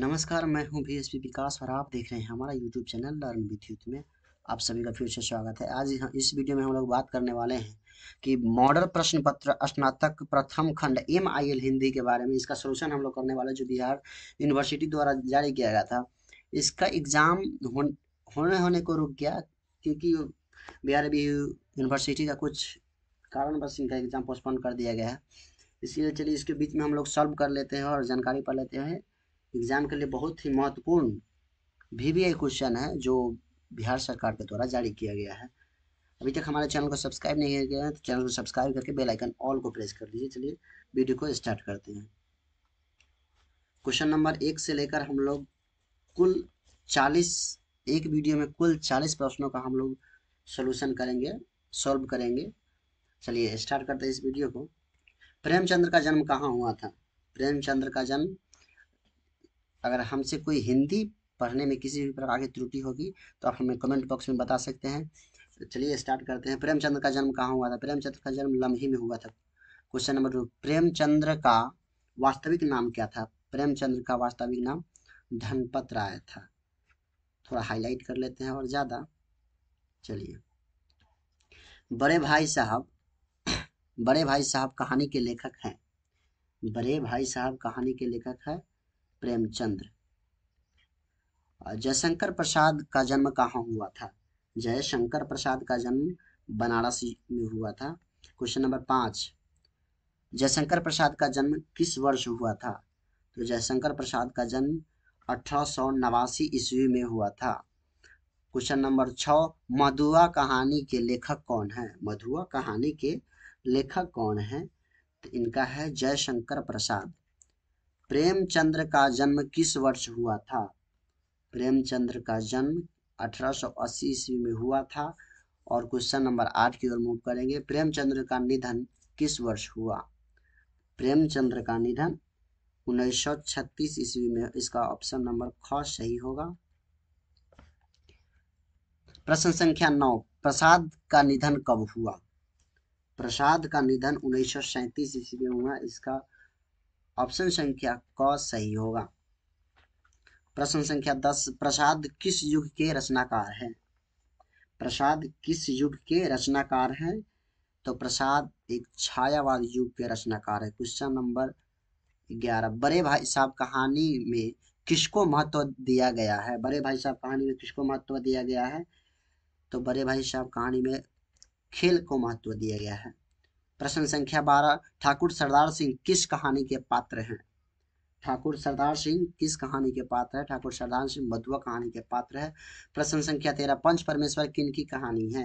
नमस्कार मैं हूं एस विकास और आप देख रहे हैं हमारा YouTube channel learn with youth में आप सभी का फिर से स्वागत है आज इस वीडियो में हम लोग बात करने वाले हैं कि मॉडल प्रश्न पत्र स्नातक प्रथम खंड एम आई एल हिंदी के बारे में इसका सोल्यूशन हम लोग करने वाले जो बिहार यूनिवर्सिटी द्वारा जारी किया गया था इसका एग्जाम होने होने को रुक गया क्योंकि बिहार यूनिवर्सिटी का कुछ कारणवश इनका एग्जाम पोस्टपोन कर दिया गया है इसीलिए चलिए इसके बीच में हम लोग सॉल्व कर लेते हैं और जानकारी पा लेते हैं एग्जाम के लिए बहुत ही महत्वपूर्ण आई क्वेश्चन है जो बिहार सरकार के द्वारा जारी किया गया है अभी तक हमारे चैनल को सब्सक्राइब नहीं किया गया है तो चैनल को सब्सक्राइब करके बेल आइकन ऑल को प्रेस कर दीजिए चलिए वीडियो को स्टार्ट करते हैं क्वेश्चन नंबर एक से लेकर हम लोग कुल चालीस एक वीडियो में कुल चालीस प्रश्नों का हम लोग सोल्यूशन करेंगे सॉल्व करेंगे चलिए स्टार्ट करते हैं इस वीडियो को प्रेमचंद्र का जन्म कहाँ हुआ था प्रेमचंद्र का जन्म अगर हमसे कोई हिंदी पढ़ने में किसी भी प्रकार की त्रुटि होगी तो आप हमें कमेंट बॉक्स में बता सकते हैं तो चलिए स्टार्ट करते हैं प्रेमचंद्र का जन्म कहाँ हुआ था प्रेमचंद्र का जन्म लम्ही में हुआ था क्वेश्चन नंबर टू प्रेमचंद्र का वास्तविक नाम क्या था प्रेमचंद्र का वास्तविक नाम धनपत राय था थोड़ा हाईलाइट कर लेते हैं और ज़्यादा चलिए बड़े भाई साहब बड़े भाई साहब कहानी के लेखक हैं बड़े भाई साहब कहानी के लेखक हैं प्रेमचंद जयशंकर प्रसाद का जन्म कहाँ हुआ था जयशंकर प्रसाद का जन्म बनारस में हुआ था क्वेश्चन नंबर पांच जयशंकर प्रसाद का जन्म किस वर्ष हुआ था तो जयशंकर प्रसाद का जन्म अठारह ईस्वी में हुआ था क्वेश्चन नंबर छ मधुआ कहानी के लेखक कौन है मधुआ कहानी के लेखक कौन है तो इनका है जयशंकर प्रसाद प्रेमचंद्र का जन्म किस वर्ष हुआ था प्रेमचंद्र का जन्म 1880 ईस्वी में हुआ था और क्वेश्चन नंबर आठ की ओर मूव करेंगे प्रेमचंद्र का निधन किस वर्ष हुआ प्रेमचंद्र का निधन 1936 ईस्वी में इसका ऑप्शन नंबर ख सही होगा प्रश्न संख्या नौ प्रसाद का निधन कब हुआ प्रसाद का निधन उन्नीस ईस्वी में हुआ इसका ऑप्शन संख्या क सही होगा प्रश्न संख्या दस प्रसाद किस युग के रचनाकार है प्रसाद किस युग के रचनाकार है तो प्रसाद एक छायावाद युग के रचनाकार है क्वेश्चन नंबर ग्यारह बड़े भाई साहब कहानी में किसको महत्व दिया गया है बड़े भाई साहब कहानी में किसको महत्व दिया गया है तो बड़े भाई साहब कहानी में खेल को महत्व दिया गया है प्रश्न संख्या बारह ठाकुर सरदार सिंह किस कहानी के पात्र हैं ठाकुर सरदार सिंह किस कहानी के पात्र है ठाकुर सरदार सिंह मधुआ कहानी के पात्र है प्रश्न संख्या तेरह पंच परमेश्वर किन की कहानी है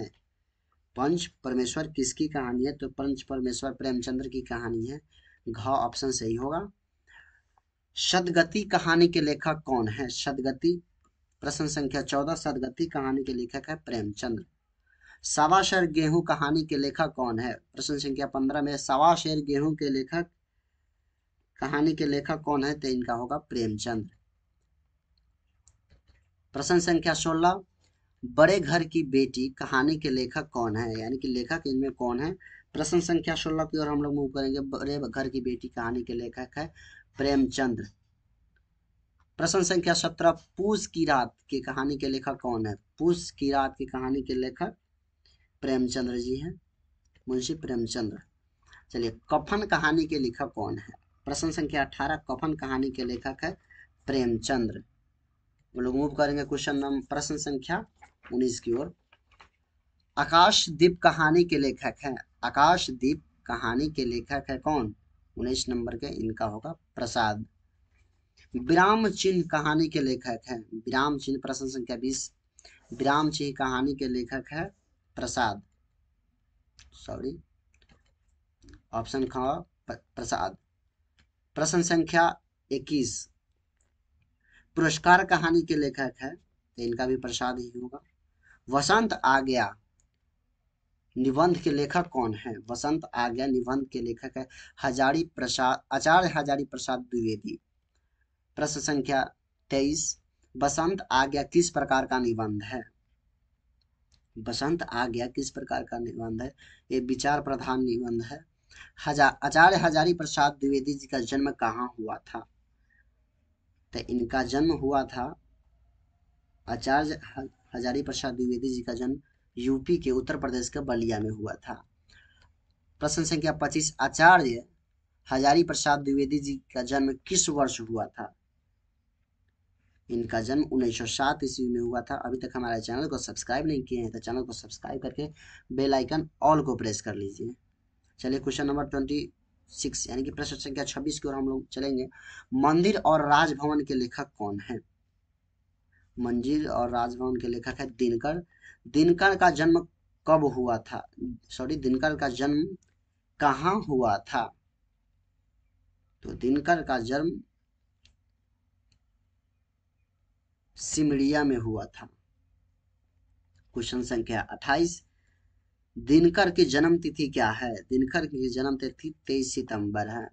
पंच परमेश्वर किसकी कहानी है तो पंच परमेश्वर प्रेमचंद्र की कहानी है घ ऑप्शन सही होगा सदगति कहानी के लेखक कौन है सदगति प्रश्न संख्या चौदह सदगति कहानी के लेखक है प्रेमचंद्र सवाशर गेहूं कहानी के लेखक कौन है प्रश्न संख्या पंद्रह में शेर गेहूं के लेखक कहानी के लेखक कौन है तो इनका होगा प्रेमचंद प्रश्न संख्या सोलह बड़े घर की बेटी कहानी के लेखक कौन है यानी कि लेखक इनमें कौन है प्रश्न संख्या सोलह की ओर हम लोग मूव करेंगे बड़े घर की बेटी कहानी के लेखक है प्रेमचंद्र प्रश्न संख्या सत्रह पूस की रात की कहानी के लेखक कौन है पूस की रात की कहानी के लेखक प्रेमचंद्र जी हैं मुंशी प्रेमचंद्र चलिए कफन कहानी के लेखक कौन है प्रश्न संख्या अठारह कफन कहानी के लेखक है प्रेमचंद्र हम लोग मूव करेंगे क्वेश्चन नंबर प्रश्न संख्या उन्नीस की ओर आकाशदीप कहानी के लेखक है आकाशदीप कहानी के लेखक है कौन उन्नीस नंबर के इनका होगा प्रसाद विराम चिन्ह कहानी के लेखक है विराम चिन्ह प्रश्न संख्या बीस विराम चिन्ह कहानी के लेखक है प्रसाद सॉरी ऑप्शन ख प्रसाद प्रश्न संख्या इक्कीस पुरस्कार कहानी के लेखक है तो इनका भी प्रसाद ही होगा वसंत आ गया निबंध के लेखक कौन है वसंत आ गया निबंध के लेखक है हजारी प्रसाद आचार्य हजारी प्रसाद द्विवेदी प्रश्न संख्या तेईस बसंत आ गया किस प्रकार का निबंध है बसंत आ गया किस प्रकार का निबंध है ये विचार प्रधान निबंध है हजार आचार्य हजारी प्रसाद द्विवेदी जी का जन्म कहाँ हुआ था तो इनका जन्म हुआ था आचार्य हजारी प्रसाद द्विवेदी जी का जन्म यूपी के उत्तर प्रदेश के बलिया में हुआ था प्रश्न संख्या पच्चीस आचार्य हजारी प्रसाद द्विवेदी जी का जन्म किस वर्ष हुआ था इनका जन्म 1907 ईस्वी में हुआ था अभी तक हमारे चैनल को सब्सक्राइब नहीं किए हैं तो चैनल को सब्सक्राइब करके बेल आइकन ऑल को प्रेस कर लीजिए चलिए क्वेश्चन नंबर ट्वेंटी सिक्स यानी कि प्रश्न संख्या छब्बीस की ओर हम लोग चलेंगे मंदिर और राजभवन के लेखक कौन है मंदिर और राजभवन के लेखक है दिनकर दिनकर का जन्म कब हुआ था सॉरी दिनकर का जन्म कहाँ हुआ था तो दिनकर का जन्म सिमरिया में हुआ था क्वेश्चन संख्या अट्ठाईस दिनकर की जन्म तिथि क्या है दिनकर की जन्म तिथि तेईस सितंबर है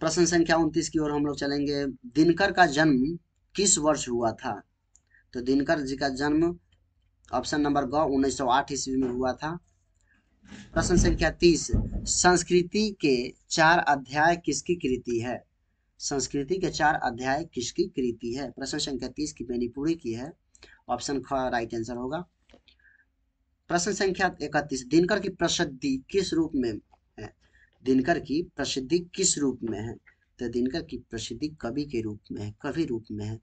प्रश्न संख्या उन्तीस की ओर हम लोग चलेंगे दिनकर का जन्म किस वर्ष हुआ था तो दिनकर जी का जन्म ऑप्शन नंबर ग आठ ईस्वी में हुआ था प्रश्न संख्या तीस संस्कृति के चार अध्याय किसकी कृति है संस्कृति के चार अध्याय किसकी कृति है प्रश्न संख्या तीस की मैंने पूरी की है ऑप्शन ख राइट आंसर होगा प्रश्न संख्या इकतीस दिनकर की प्रसिद्धि किस रूप में है दिनकर की प्रसिद्धि किस रूप में है तो दिनकर की प्रसिद्धि कवि के रूप में है कवि रूप में है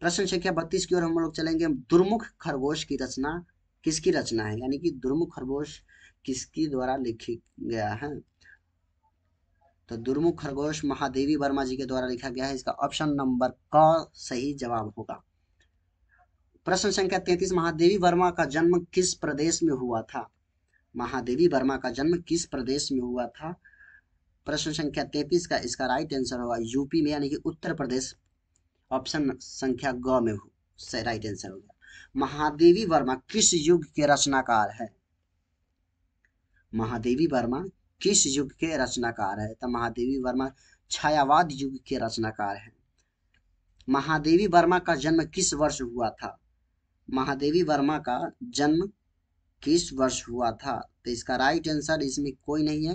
प्रश्न संख्या बत्तीस की ओर हम लोग चलेंगे दुर्मुख खरगोश की रचना किसकी रचना है यानी कि दुर्मुख खरगोश किसकी द्वारा लिखी गया है तो दुर्मुख खरगोश महादेवी वर्मा जी के द्वारा लिखा गया है इसका ऑप्शन नंबर क सही जवाब होगा प्रश्न संख्या तैतीस महादेवी वर्मा का जन्म किस प्रदेश में हुआ था महादेवी वर्मा का जन्म किस प्रदेश में हुआ था प्रश्न संख्या तैतीस का इसका राइट आंसर होगा यूपी में यानी कि उत्तर प्रदेश ऑप्शन संख्या ग में से राइट आंसर होगा महादेवी वर्मा किस युग के रचनाकार है महादेवी वर्मा किस युग के रचनाकार है तो महादेवी वर्मा छायावाद युग के रचनाकार है महादेवी वर्मा का जन्म किस वर्ष हुआ था महादेवी वर्मा का जन्म किस वर्ष हुआ था तो इसका राइट आंसर इसमें कोई नहीं है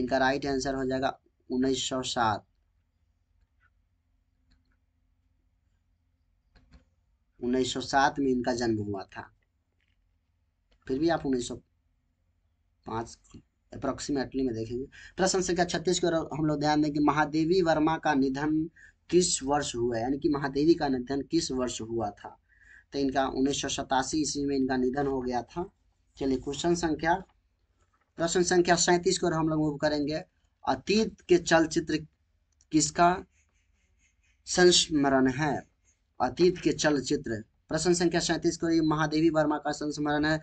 इनका राइट आंसर हो जाएगा 1907 1907 में इनका जन्म हुआ था फिर भी आप 1905 अप्रोक्सीमेटली में देखेंगे प्रश्न संख्या छत्तीस की ओर हम लोग ध्यान दें कि महादेवी वर्मा का निधन किस वर्ष हुआ यानी कि महादेवी का निधन किस वर्ष हुआ था तो इनका उन्नीस सौ ईस्वी में इनका निधन हो गया था चलिए क्वेश्चन संख्या प्रश्न संख्या सैंतीस को हम लोग मूव करेंगे अतीत के चलचित्र किसका संस्मरण है अतीत के चलचित्र प्रश्न संख्या सैंतीस को महादेवी वर्मा का संस्मरण है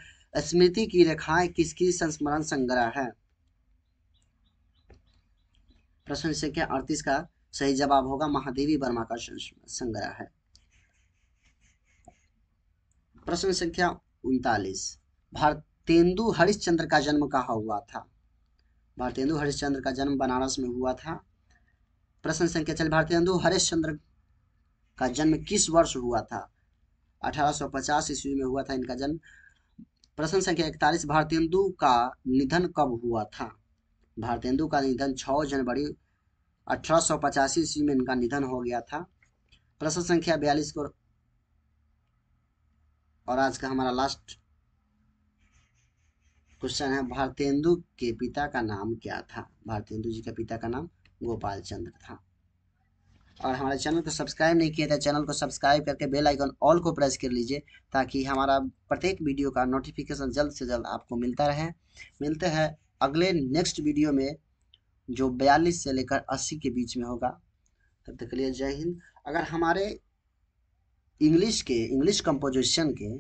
स्मृति की रेखाएं किसकी संस्मरण संग्रह है प्रश्न संख्या अड़तीस का सही जवाब होगा महादेवी वर्मा का संग्रह है प्रश्न संख्या उनतालीस भारतेंदु हरिश्चंद्र का जन्म कहा हुआ था भारतेंदु हरिश्चंद्र का जन्म बनारस में हुआ था प्रश्न संख्या चल भारतेंदु हरिश्चंद्र का जन्म किस वर्ष हुआ था 1850 ईस्वी में हुआ था इनका जन्म प्रश्न संख्या इकतालीस भारतेंदु का निधन कब हुआ था भारतेंदु का निधन 6 जनवरी अठारह ईस्वी में इनका निधन हो गया था प्रश्न संख्या बयालीस को और आज का हमारा लास्ट क्वेश्चन है भारतेंदु के पिता का नाम क्या था भारतेंदु जी का पिता का नाम गोपाल चंद्र था और हमारे चैनल को सब्सक्राइब नहीं किया था चैनल को सब्सक्राइब करके बेल आइकन ऑल को प्रेस कर लीजिए ताकि हमारा प्रत्येक वीडियो का नोटिफिकेशन जल्द से जल्द आपको मिलता रहे मिलते हैं अगले नेक्स्ट वीडियो में जो 42 से लेकर 80 के बीच में होगा तब तक के लिए जय हिंद अगर हमारे इंग्लिश के इंग्लिश कंपोजिशन के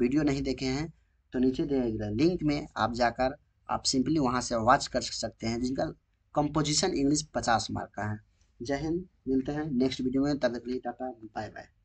वीडियो नहीं देखे हैं तो नीचे दिए गए लिंक में आप जाकर आप सिंपली वहाँ से वॉच कर सकते हैं जिनका कंपोजिशन इंग्लिश पचास मार्क का है जय हिंद मिलते हैं नेक्स्ट वीडियो में तब तक के लिए टाटा बाय बाय